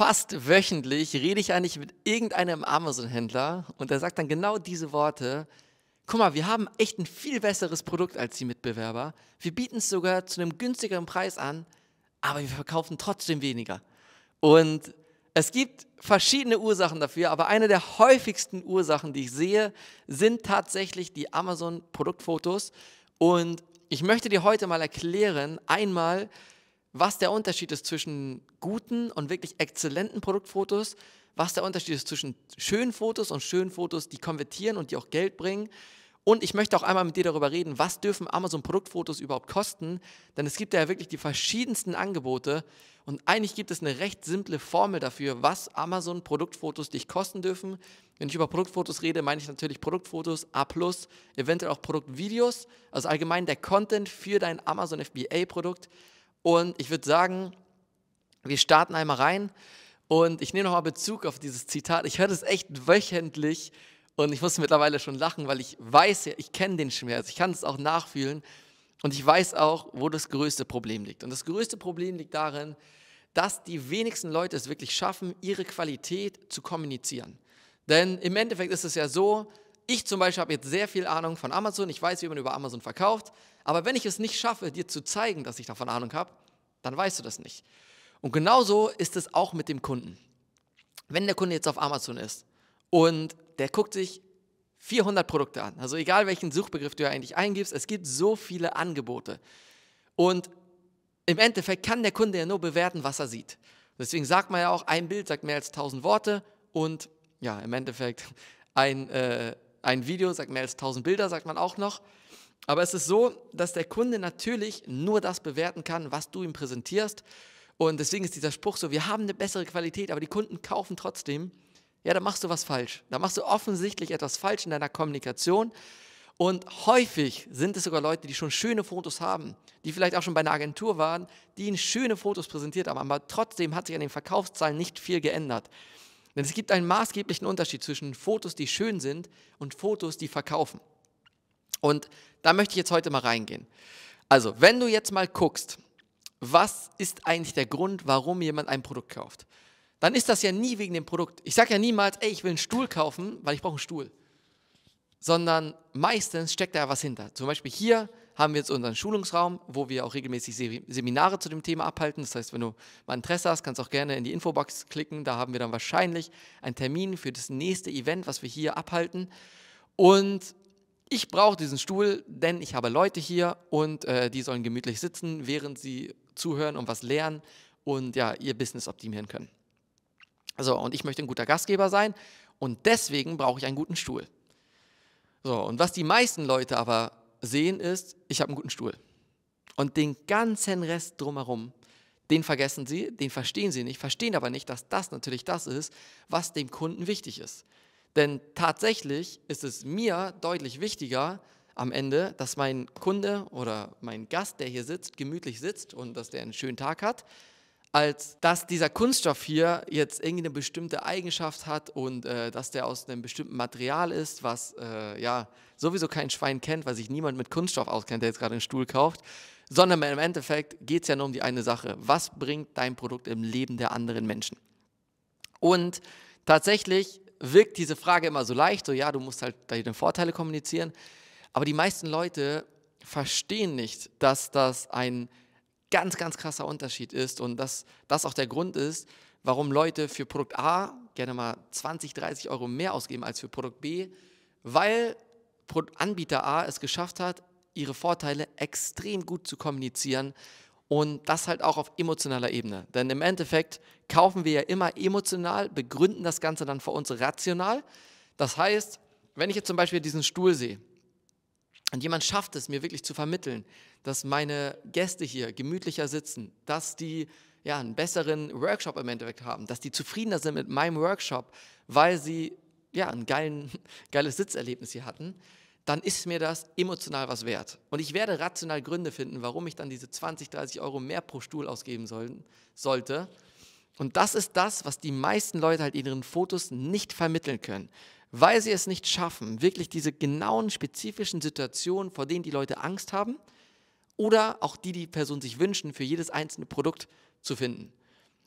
fast wöchentlich rede ich eigentlich mit irgendeinem Amazon-Händler und der sagt dann genau diese Worte. Guck mal, wir haben echt ein viel besseres Produkt als die Mitbewerber. Wir bieten es sogar zu einem günstigeren Preis an, aber wir verkaufen trotzdem weniger. Und es gibt verschiedene Ursachen dafür, aber eine der häufigsten Ursachen, die ich sehe, sind tatsächlich die Amazon-Produktfotos. Und ich möchte dir heute mal erklären, einmal, was der Unterschied ist zwischen guten und wirklich exzellenten Produktfotos, was der Unterschied ist zwischen schönen Fotos und schönen Fotos, die konvertieren und die auch Geld bringen. Und ich möchte auch einmal mit dir darüber reden, was dürfen Amazon-Produktfotos überhaupt kosten? Denn es gibt ja wirklich die verschiedensten Angebote und eigentlich gibt es eine recht simple Formel dafür, was Amazon-Produktfotos dich kosten dürfen. Wenn ich über Produktfotos rede, meine ich natürlich Produktfotos, A, eventuell auch Produktvideos, also allgemein der Content für dein Amazon FBA-Produkt. Und ich würde sagen, wir starten einmal rein und ich nehme nochmal Bezug auf dieses Zitat. Ich höre das echt wöchentlich und ich muss mittlerweile schon lachen, weil ich weiß ja, ich kenne den Schmerz, ich kann es auch nachfühlen und ich weiß auch, wo das größte Problem liegt. Und das größte Problem liegt darin, dass die wenigsten Leute es wirklich schaffen, ihre Qualität zu kommunizieren. Denn im Endeffekt ist es ja so, ich zum Beispiel habe jetzt sehr viel Ahnung von Amazon. Ich weiß, wie man über Amazon verkauft. Aber wenn ich es nicht schaffe, dir zu zeigen, dass ich davon Ahnung habe, dann weißt du das nicht. Und genauso ist es auch mit dem Kunden. Wenn der Kunde jetzt auf Amazon ist und der guckt sich 400 Produkte an, also egal welchen Suchbegriff du eigentlich eingibst, es gibt so viele Angebote. Und im Endeffekt kann der Kunde ja nur bewerten, was er sieht. Deswegen sagt man ja auch, ein Bild sagt mehr als 1000 Worte und ja, im Endeffekt ein, äh, ein Video sagt mehr als 1000 Bilder, sagt man auch noch. Aber es ist so, dass der Kunde natürlich nur das bewerten kann, was du ihm präsentierst. Und deswegen ist dieser Spruch so, wir haben eine bessere Qualität, aber die Kunden kaufen trotzdem. Ja, da machst du was falsch. Da machst du offensichtlich etwas falsch in deiner Kommunikation. Und häufig sind es sogar Leute, die schon schöne Fotos haben, die vielleicht auch schon bei einer Agentur waren, die ihnen schöne Fotos präsentiert haben, aber trotzdem hat sich an den Verkaufszahlen nicht viel geändert. Denn es gibt einen maßgeblichen Unterschied zwischen Fotos, die schön sind und Fotos, die verkaufen. Und da möchte ich jetzt heute mal reingehen. Also, wenn du jetzt mal guckst, was ist eigentlich der Grund, warum jemand ein Produkt kauft, dann ist das ja nie wegen dem Produkt. Ich sage ja niemals, ey, ich will einen Stuhl kaufen, weil ich brauche einen Stuhl. Sondern meistens steckt da ja was hinter. Zum Beispiel hier haben wir jetzt unseren Schulungsraum, wo wir auch regelmäßig Seminare zu dem Thema abhalten. Das heißt, wenn du mal Interesse hast, kannst du auch gerne in die Infobox klicken. Da haben wir dann wahrscheinlich einen Termin für das nächste Event, was wir hier abhalten. Und ich brauche diesen Stuhl, denn ich habe Leute hier und äh, die sollen gemütlich sitzen, während sie zuhören und was lernen und ja, ihr Business optimieren können. So, und ich möchte ein guter Gastgeber sein und deswegen brauche ich einen guten Stuhl. So, und was die meisten Leute aber sehen ist, ich habe einen guten Stuhl. Und den ganzen Rest drumherum, den vergessen sie, den verstehen sie nicht, verstehen aber nicht, dass das natürlich das ist, was dem Kunden wichtig ist. Denn tatsächlich ist es mir deutlich wichtiger am Ende, dass mein Kunde oder mein Gast, der hier sitzt, gemütlich sitzt und dass der einen schönen Tag hat, als dass dieser Kunststoff hier jetzt irgendeine bestimmte Eigenschaft hat und äh, dass der aus einem bestimmten Material ist, was äh, ja sowieso kein Schwein kennt, weil sich niemand mit Kunststoff auskennt, der jetzt gerade einen Stuhl kauft. Sondern im Endeffekt geht es ja nur um die eine Sache. Was bringt dein Produkt im Leben der anderen Menschen? Und tatsächlich wirkt diese Frage immer so leicht, so ja, du musst halt deine Vorteile kommunizieren. Aber die meisten Leute verstehen nicht, dass das ein ganz, ganz krasser Unterschied ist und dass das auch der Grund ist, warum Leute für Produkt A gerne mal 20, 30 Euro mehr ausgeben als für Produkt B, weil Anbieter A es geschafft hat, ihre Vorteile extrem gut zu kommunizieren und das halt auch auf emotionaler Ebene. Denn im Endeffekt kaufen wir ja immer emotional, begründen das Ganze dann für uns rational. Das heißt, wenn ich jetzt zum Beispiel diesen Stuhl sehe und jemand schafft es, mir wirklich zu vermitteln, dass meine Gäste hier gemütlicher sitzen, dass die ja, einen besseren Workshop im Endeffekt haben, dass die zufriedener sind mit meinem Workshop, weil sie ja, ein geilen, geiles Sitzerlebnis hier hatten, dann ist mir das emotional was wert. Und ich werde rational Gründe finden, warum ich dann diese 20, 30 Euro mehr pro Stuhl ausgeben sollen, sollte. Und das ist das, was die meisten Leute halt in ihren Fotos nicht vermitteln können, weil sie es nicht schaffen, wirklich diese genauen, spezifischen Situationen, vor denen die Leute Angst haben oder auch die die Person sich wünschen, für jedes einzelne Produkt zu finden.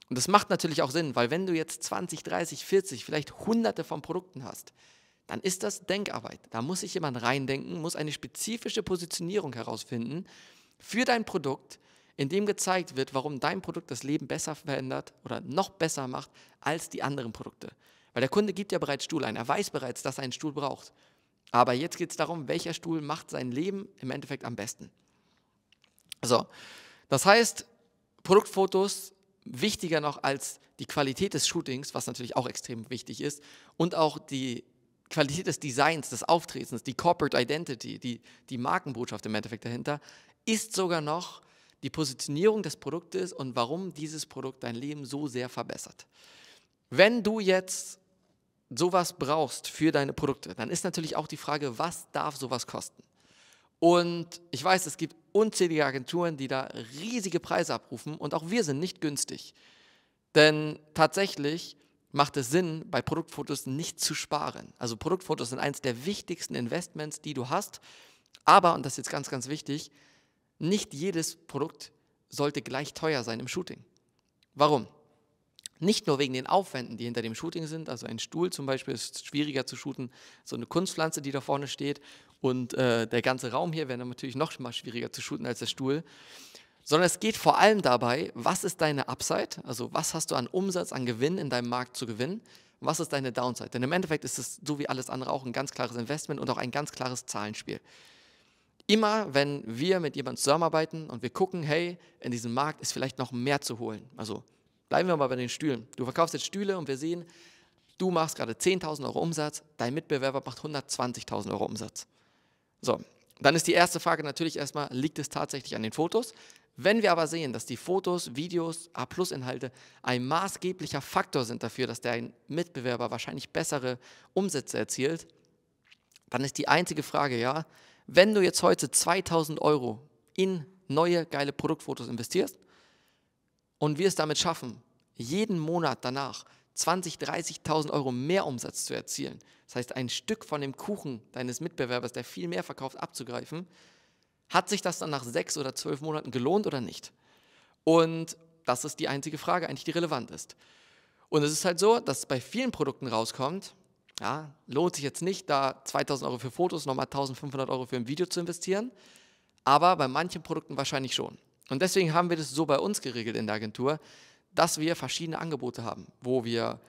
Und das macht natürlich auch Sinn, weil wenn du jetzt 20, 30, 40, vielleicht hunderte von Produkten hast, dann ist das Denkarbeit. Da muss sich jemand reindenken, muss eine spezifische Positionierung herausfinden für dein Produkt, in dem gezeigt wird, warum dein Produkt das Leben besser verändert oder noch besser macht als die anderen Produkte. Weil der Kunde gibt ja bereits Stuhl ein, er weiß bereits, dass er einen Stuhl braucht. Aber jetzt geht es darum, welcher Stuhl macht sein Leben im Endeffekt am besten. So, das heißt, Produktfotos wichtiger noch als die Qualität des Shootings, was natürlich auch extrem wichtig ist, und auch die Qualität des Designs, des Auftretens, die Corporate Identity, die, die Markenbotschaft im Endeffekt dahinter, ist sogar noch die Positionierung des Produktes und warum dieses Produkt dein Leben so sehr verbessert. Wenn du jetzt sowas brauchst für deine Produkte, dann ist natürlich auch die Frage, was darf sowas kosten? Und ich weiß, es gibt unzählige Agenturen, die da riesige Preise abrufen und auch wir sind nicht günstig. Denn tatsächlich macht es Sinn, bei Produktfotos nicht zu sparen. Also Produktfotos sind eines der wichtigsten Investments, die du hast. Aber, und das ist jetzt ganz, ganz wichtig, nicht jedes Produkt sollte gleich teuer sein im Shooting. Warum? Nicht nur wegen den Aufwänden, die hinter dem Shooting sind, also ein Stuhl zum Beispiel ist schwieriger zu shooten, so eine Kunstpflanze, die da vorne steht und äh, der ganze Raum hier wäre natürlich noch mal schwieriger zu shooten als der Stuhl, sondern es geht vor allem dabei, was ist deine Upside, also was hast du an Umsatz, an Gewinn in deinem Markt zu gewinnen, was ist deine Downside. Denn im Endeffekt ist es so wie alles andere auch ein ganz klares Investment und auch ein ganz klares Zahlenspiel. Immer wenn wir mit jemandem zusammenarbeiten und wir gucken, hey, in diesem Markt ist vielleicht noch mehr zu holen. Also bleiben wir mal bei den Stühlen. Du verkaufst jetzt Stühle und wir sehen, du machst gerade 10.000 Euro Umsatz, dein Mitbewerber macht 120.000 Euro Umsatz. So, dann ist die erste Frage natürlich erstmal, liegt es tatsächlich an den Fotos? Wenn wir aber sehen, dass die Fotos, Videos, A-Plus-Inhalte ein maßgeblicher Faktor sind dafür, dass dein Mitbewerber wahrscheinlich bessere Umsätze erzielt, dann ist die einzige Frage, ja, wenn du jetzt heute 2000 Euro in neue geile Produktfotos investierst und wir es damit schaffen, jeden Monat danach 20, 30.000 Euro mehr Umsatz zu erzielen, das heißt ein Stück von dem Kuchen deines Mitbewerbers, der viel mehr verkauft, abzugreifen, hat sich das dann nach sechs oder zwölf Monaten gelohnt oder nicht? Und das ist die einzige Frage eigentlich, die relevant ist. Und es ist halt so, dass bei vielen Produkten rauskommt, ja, lohnt sich jetzt nicht, da 2000 Euro für Fotos, nochmal 1500 Euro für ein Video zu investieren, aber bei manchen Produkten wahrscheinlich schon. Und deswegen haben wir das so bei uns geregelt in der Agentur, dass wir verschiedene Angebote haben, wo wir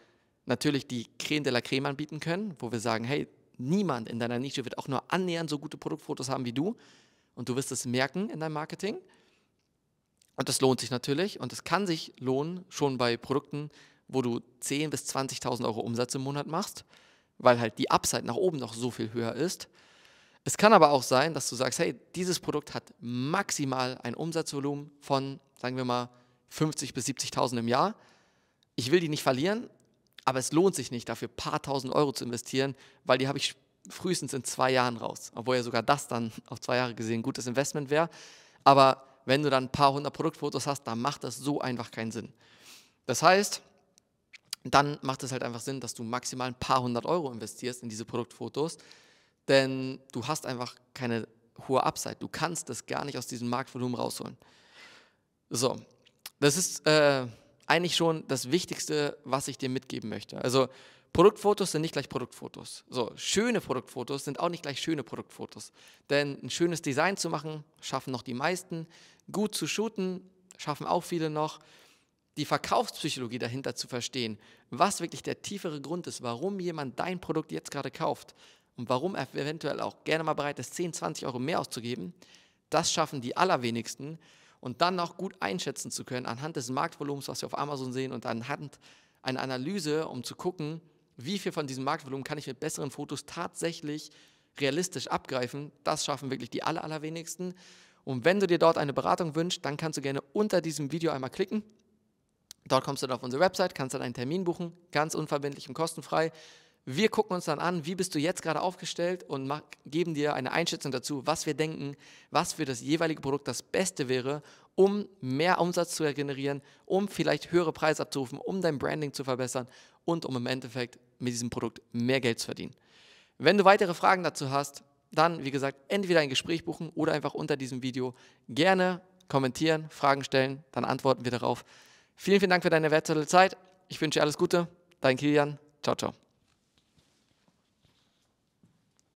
natürlich die Creme de la Creme anbieten können, wo wir sagen, hey, niemand in deiner Nische wird auch nur annähernd so gute Produktfotos haben wie du. Und du wirst es merken in deinem Marketing. Und das lohnt sich natürlich. Und es kann sich lohnen, schon bei Produkten, wo du 10.000 bis 20.000 Euro Umsatz im Monat machst, weil halt die Upside nach oben noch so viel höher ist. Es kann aber auch sein, dass du sagst, hey, dieses Produkt hat maximal ein Umsatzvolumen von, sagen wir mal, 50.000 bis 70.000 im Jahr. Ich will die nicht verlieren, aber es lohnt sich nicht, dafür ein paar tausend Euro zu investieren, weil die habe ich frühestens in zwei Jahren raus, obwohl ja sogar das dann auf zwei Jahre gesehen ein gutes Investment wäre. Aber wenn du dann ein paar hundert Produktfotos hast, dann macht das so einfach keinen Sinn. Das heißt, dann macht es halt einfach Sinn, dass du maximal ein paar hundert Euro investierst in diese Produktfotos, denn du hast einfach keine hohe Upside. Du kannst das gar nicht aus diesem Marktvolumen rausholen. So, das ist äh, eigentlich schon das Wichtigste, was ich dir mitgeben möchte. Also Produktfotos sind nicht gleich Produktfotos. So, schöne Produktfotos sind auch nicht gleich schöne Produktfotos. Denn ein schönes Design zu machen, schaffen noch die meisten. Gut zu shooten, schaffen auch viele noch. Die Verkaufspsychologie dahinter zu verstehen, was wirklich der tiefere Grund ist, warum jemand dein Produkt jetzt gerade kauft und warum er eventuell auch gerne mal bereit ist, 10, 20 Euro mehr auszugeben, das schaffen die allerwenigsten. Und dann noch gut einschätzen zu können anhand des Marktvolumens, was wir auf Amazon sehen und anhand einer Analyse, um zu gucken, wie viel von diesem Marktvolumen kann ich mit besseren Fotos tatsächlich realistisch abgreifen, das schaffen wirklich die aller, allerwenigsten. Und wenn du dir dort eine Beratung wünschst, dann kannst du gerne unter diesem Video einmal klicken. Dort kommst du dann auf unsere Website, kannst dann einen Termin buchen, ganz unverbindlich und kostenfrei. Wir gucken uns dann an, wie bist du jetzt gerade aufgestellt und geben dir eine Einschätzung dazu, was wir denken, was für das jeweilige Produkt das Beste wäre, um mehr Umsatz zu generieren, um vielleicht höhere Preise abzurufen, um dein Branding zu verbessern und um im Endeffekt mit diesem Produkt mehr Geld zu verdienen. Wenn du weitere Fragen dazu hast, dann, wie gesagt, entweder ein Gespräch buchen oder einfach unter diesem Video gerne kommentieren, Fragen stellen, dann antworten wir darauf. Vielen, vielen Dank für deine wertvolle Zeit. Ich wünsche dir alles Gute. Dein Kilian. Ciao, ciao.